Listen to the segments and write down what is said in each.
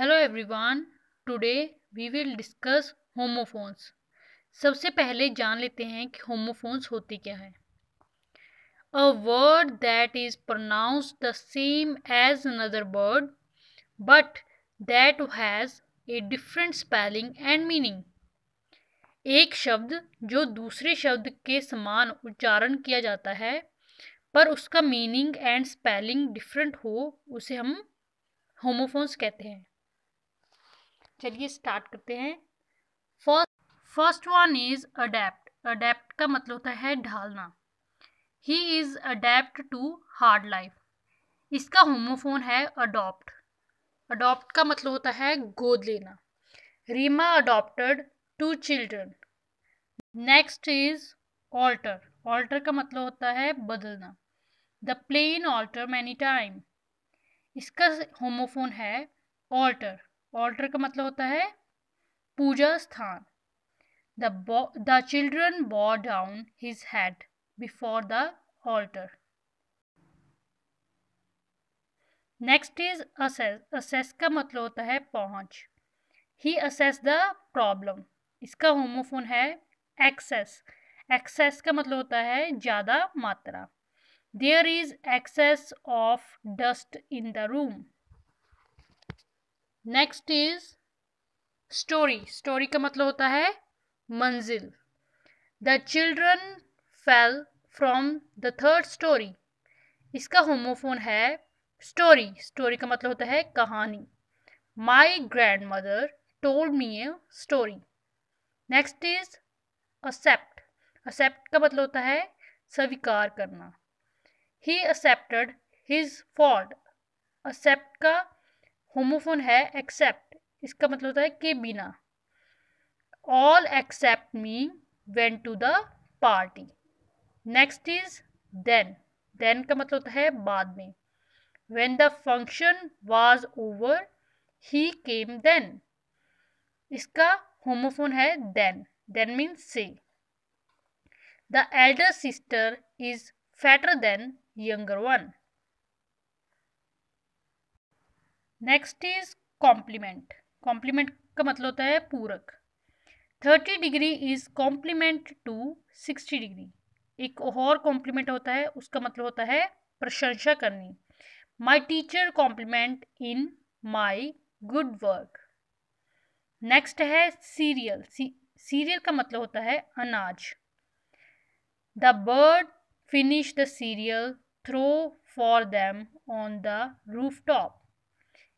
Hello everyone today we will discuss homophones सबसे पहले जान लेते हैं कि होमोफोन्स होते क्या है a word that is pronounce the same as another word but that has a different spelling and meaning एक शब्द जो दूसरे शब्द के समान उच्चारण किया जाता है पर उसका मीनिंग एंड स्पेलिंग डिफरेंट हो उसे हम होमोफोन्स कहते हैं चलिए स्टार्ट करते हैं first first one is adept adept का मतलब होता है ढालना he is adept to hard life इसका होमोफोन है अडोप्ट अडोप्ट का मतलब होता है गोद लेना Reema adopted two children next is alter alter का मतलब होता है बदलना the plane alter many time इसका होमोफोन है ऑल्टर ऑल्टर का मतलब होता है पूजा स्थान the the children bow down his head before the alter next is access access का मतलब होता है पहुंच ही असेस द प्रॉब्लम इसका होमोफोन है एक्सेस एक्सेस का मतलब होता है ज़्यादा मात्रा there is excess of dust in the room next is storey story का मतलब होता है मंजिल the children fell from the third storey इसका होमोफोन है स्टोरी स्टोरी का मतलब होता है कहानी my grandmother told me a story next is accept accept का मतलब होता है स्वीकार करना ही एक्सेप्टेड हिज फॉल्ट असेप्ट का होमोफोन है एक्सेप्ट इसका मतलब होता है के बिना all except me went to the party next is then then का मतलब होता है बाद में when the function was over he came then इसका होमोफोन है देन देन मीन्स से the elder sister is fatter than younger one next is complement complement का मतलब होता है पूरक thirty degree is complement to sixty degree एक और कॉम्प्लीमेंट होता है उसका मतलब होता है प्रशंसा करनी my teacher compliment in my good work next है सीरियल सीरियल का मतलब होता है अनाज the bird finish the cereal throw for them on the rooftop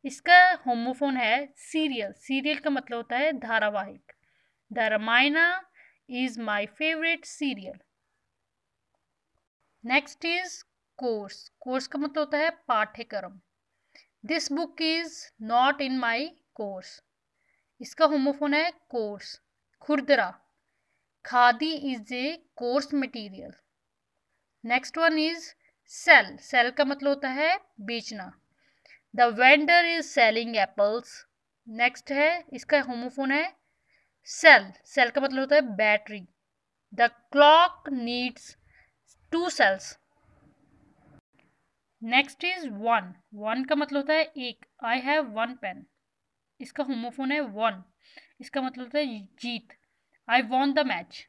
इसका होमोफोन है सीरियल सीरियल का मतलब होता है धारावाहिक the Ramayana is my favourite serial next is course course का मतलब होता है पाठ्यक्रम this book is not in my course इसका होमोफोन है कोर्स खुरदरा khadi is a coarse material next one is sell sell का मतलब होता है बेचना the vendor is selling apples next है इसका होमोफोन है सेल सेल का मतलब होता है battery the clock needs two cells next is one one का मतलब होता है एक आई हैव वन पेन इसका होमोफोन है वन इसका मतलब होता है जीत I won the match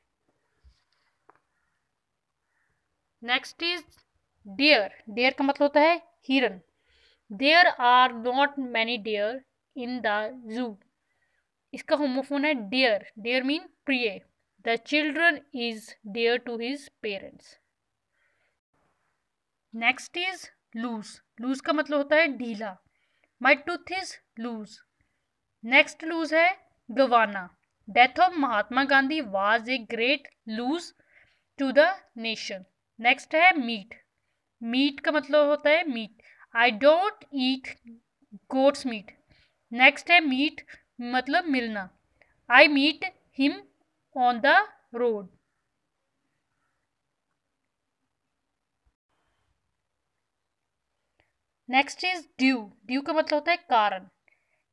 next is deer deer का मतलब होता है हिरन there are not many deer in the zoo इसका होमोफोन है डेयर डेयर मीन प्रिय the children is dear to his parents next is loose loose का मतलब होता है ढीला my tooth is loose next lose है गवाना death of Mahatma Gandhi was a great lose to the nation next है मीट मीट का मतलब होता है meat I don't eat goat's meat next है मीट मतलब मिलना I meet him on the road next is due due का मतलब होता है कारण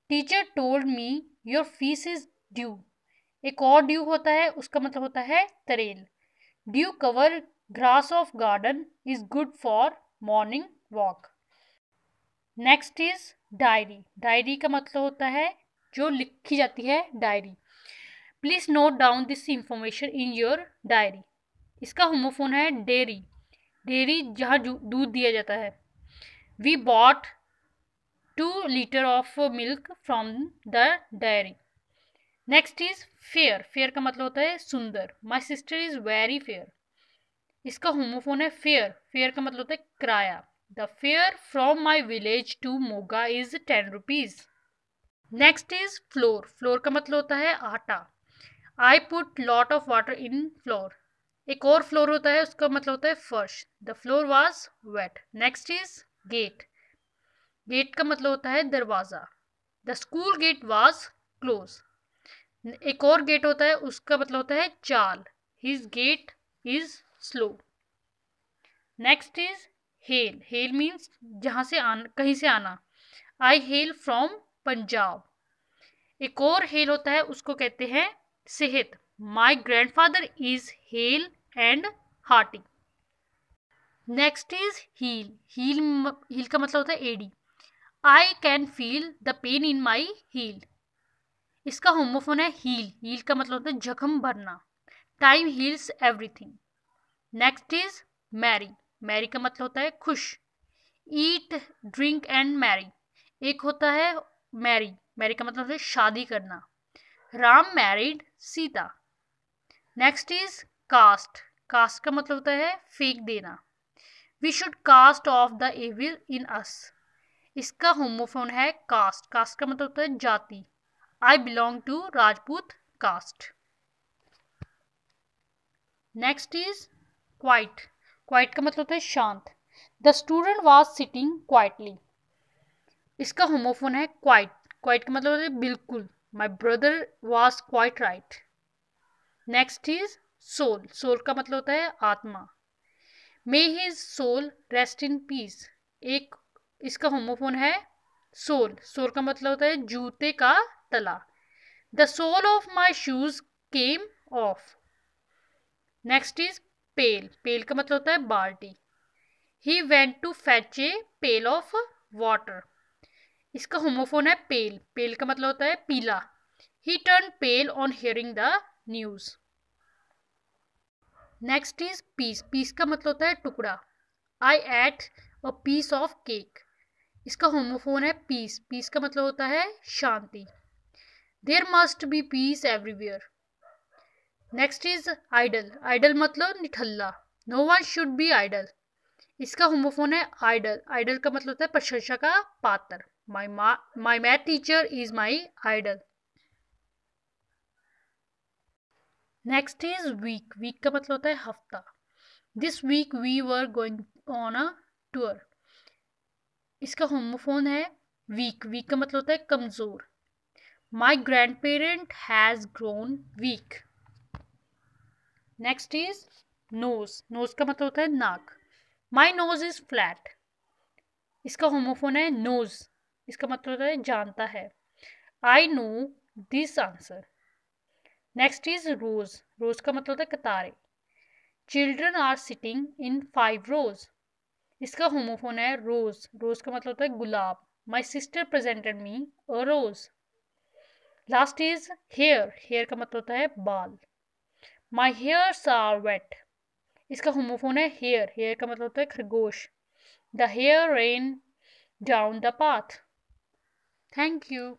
teacher told me your fees is due एक और ड्यू होता है उसका मतलब होता है तरेल dew cover grass of garden is good for morning walk next is diary diary का मतलब होता है जो लिखी जाती है diary please note down this information in your diary इसका होमोफोन है डेरी डेरी जहाँ दूध दिया जाता है we bought two litre of milk from the dairy next is fair fair का मतलब होता है सुंदर my sister is very fair इसका होमोफोन है फेयर फेयर का मतलब होता है किराया The fare from my village to Moga is ten rupees. Next is flour. Flour का मतलब होता है आटा I put lot of water in flour एक और फ्लोर होता है उसका मतलब होता है फर्श the floor was wet next is gate gate का मतलब होता है दरवाज़ा the school gate was close एक और गेट होता है उसका मतलब होता है चाल his gate is slow next is hale hale means जहाँ से आन कहीं से आना आई हेल फ्रॉम पंजाब एक और हेल होता है उसको कहते हैं सेहत my grandfather is hale and hearty next is heel heel heal का मतलब होता है एडी I can feel the pain in my heel इसका होमोफोन है हील हील का मतलब होता है जख्म भरना time heals everything next is marry marry का मतलब होता है खुश ईट ड्रिंक एंड मैरी एक होता है मैरी मैरी का मतलब है शादी करना Ram married Sita next is cast cast का मतलब होता है फेंक देना we should cast off the evil in us इसका होमोफोन है कास्ट कास्ट का मतलब होता है जाति I belong to Rajput caste next is quiet quite का मतलब होता है शांत the student was sitting quietly इसका होमोफोन है क्वाइट क्वाइट का मतलब होता है बिल्कुल my brother was quite right next is soul soul का मतलब होता है आत्मा may his soul rest in peace एक इसका होमोफोन है सोल सोल का मतलब होता है जूते का तला the sole of my shoes came off next is pail पेल का मतलब होता है बाल्टी he went to fetch a pail of water इसका होमोफोन है पेल पेल का मतलब होता है पीला he turn pale on hearing the news next is piece piece का मतलब होता है टुकड़ा I ate a piece of cake इसका होमोफोन है पीस पीस का मतलब होता है शांति देर must be peace everywhere next is idle idle मतलब निठल्ला no one should be idle इसका होमोफोन है आइडल आइडल का मतलब होता है प्रशंसा का पात्र my my math teacher is my idol next is week week का मतलब होता है हफ्ता this week we were going on a tour इसका होमोफोन है वीक वीक का मतलब होता है कमज़ोर my grandparent has grown weak next is knows nose का मतलब होता है नाक माई नोज इज फ्लैट इसका होमोफोन है नोज इसका मतलब होता है जानता है I know this answer next is rows रोज का मतलब होता है कतारे children are sitting in five rows इसका होमोफोन है रोज रोज का मतलब होता है गुलाब my sister presented me a rose last is hair hair का मतलब होता है बाल माई हेयर्स आर वेट इसका होमोफोन है हेयर हेयर का मतलब होता है खरगोश the hare ran down the path thank you